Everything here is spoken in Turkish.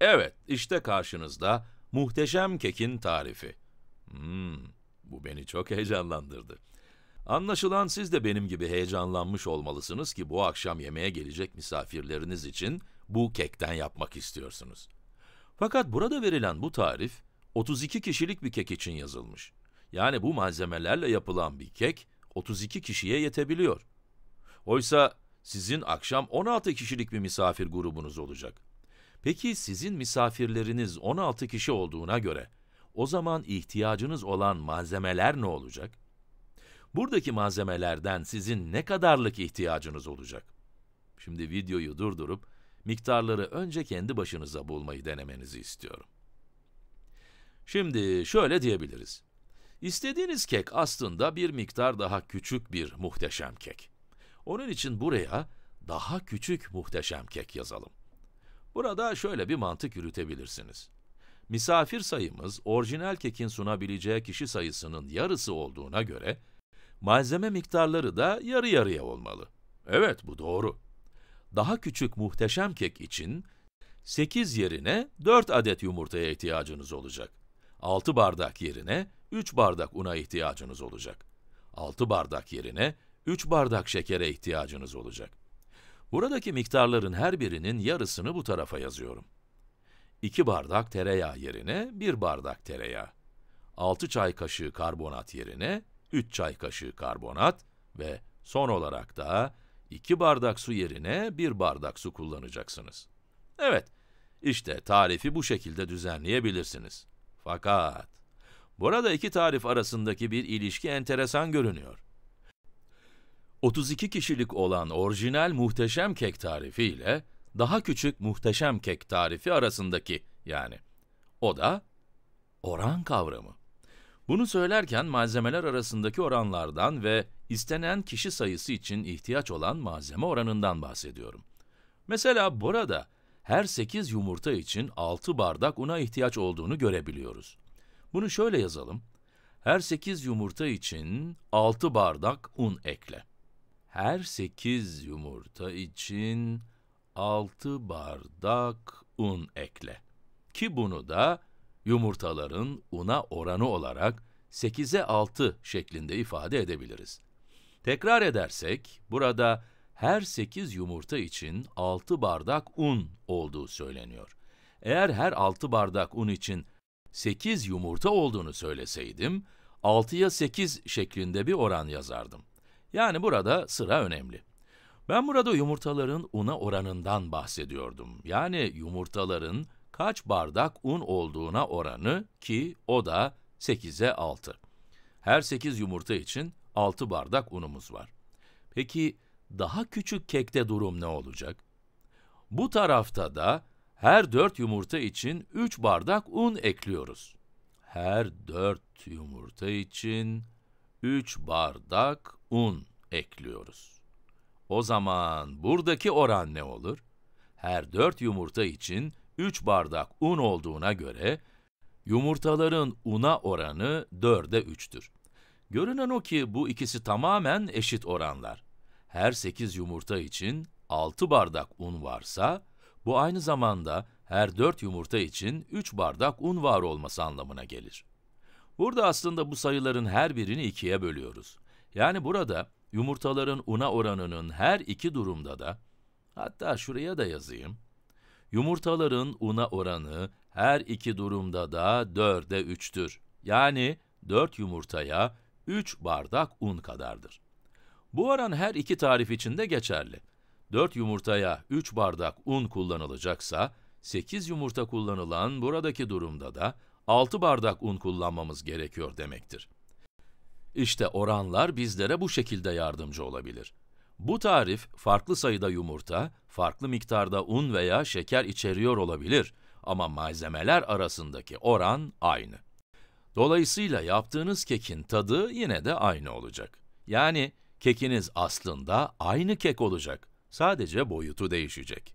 Evet, işte karşınızda muhteşem kekin tarifi. Hmm, bu beni çok heyecanlandırdı. Anlaşılan siz de benim gibi heyecanlanmış olmalısınız ki bu akşam yemeğe gelecek misafirleriniz için bu kekten yapmak istiyorsunuz. Fakat burada verilen bu tarif 32 kişilik bir kek için yazılmış. Yani bu malzemelerle yapılan bir kek 32 kişiye yetebiliyor. Oysa sizin akşam 16 kişilik bir misafir grubunuz olacak. Peki sizin misafirleriniz 16 kişi olduğuna göre o zaman ihtiyacınız olan malzemeler ne olacak? Buradaki malzemelerden sizin ne kadarlık ihtiyacınız olacak? Şimdi videoyu durdurup miktarları önce kendi başınıza bulmayı denemenizi istiyorum. Şimdi şöyle diyebiliriz. İstediğiniz kek aslında bir miktar daha küçük bir muhteşem kek. Onun için buraya daha küçük muhteşem kek yazalım. Burada şöyle bir mantık yürütebilirsiniz. Misafir sayımız orijinal kekin sunabileceği kişi sayısının yarısı olduğuna göre malzeme miktarları da yarı yarıya olmalı. Evet bu doğru. Daha küçük muhteşem kek için 8 yerine 4 adet yumurtaya ihtiyacınız olacak. 6 bardak yerine 3 bardak una ihtiyacınız olacak. 6 bardak yerine 3 bardak şekere ihtiyacınız olacak. Buradaki miktarların her birinin yarısını bu tarafa yazıyorum. 2 bardak tereyağı yerine 1 bardak tereyağı, 6 çay kaşığı karbonat yerine 3 çay kaşığı karbonat ve son olarak da 2 bardak su yerine 1 bardak su kullanacaksınız. Evet, işte tarifi bu şekilde düzenleyebilirsiniz. Fakat burada iki tarif arasındaki bir ilişki enteresan görünüyor. 32 kişilik olan orijinal muhteşem kek tarifi ile daha küçük muhteşem kek tarifi arasındaki yani. O da oran kavramı. Bunu söylerken malzemeler arasındaki oranlardan ve istenen kişi sayısı için ihtiyaç olan malzeme oranından bahsediyorum. Mesela burada her 8 yumurta için 6 bardak una ihtiyaç olduğunu görebiliyoruz. Bunu şöyle yazalım. Her 8 yumurta için 6 bardak un ekle her sekiz yumurta için altı bardak un ekle. Ki bunu da yumurtaların una oranı olarak 8'e 6 şeklinde ifade edebiliriz. Tekrar edersek, burada her 8 yumurta için 6 bardak un olduğu söyleniyor. Eğer her 6 bardak un için 8 yumurta olduğunu söyleseydim, 6'ya 8 şeklinde bir oran yazardım. Yani burada sıra önemli. Ben burada yumurtaların una oranından bahsediyordum. Yani yumurtaların kaç bardak un olduğuna oranı ki o da 8'e 6. Her 8 yumurta için 6 bardak unumuz var. Peki daha küçük kekte durum ne olacak? Bu tarafta da her 4 yumurta için 3 bardak un ekliyoruz. Her 4 yumurta için 3 bardak un ekliyoruz. O zaman buradaki oran ne olur? Her 4 yumurta için 3 bardak un olduğuna göre yumurtaların una oranı 4'e 3'tür. Görünen o ki bu ikisi tamamen eşit oranlar. Her 8 yumurta için 6 bardak un varsa, bu aynı zamanda her 4 yumurta için 3 bardak un var olması anlamına gelir. Burada aslında bu sayıların her birini ikiye bölüyoruz. Yani burada yumurtaların una oranının her iki durumda da, hatta şuraya da yazayım, yumurtaların una oranı her iki durumda da 4'e 3'tür. Yani 4 yumurtaya 3 bardak un kadardır. Bu oran her iki tarif için de geçerli. 4 yumurtaya 3 bardak un kullanılacaksa, 8 yumurta kullanılan buradaki durumda da 6 bardak un kullanmamız gerekiyor demektir. İşte oranlar bizlere bu şekilde yardımcı olabilir. Bu tarif farklı sayıda yumurta, farklı miktarda un veya şeker içeriyor olabilir ama malzemeler arasındaki oran aynı. Dolayısıyla yaptığınız kekin tadı yine de aynı olacak. Yani kekiniz aslında aynı kek olacak. Sadece boyutu değişecek.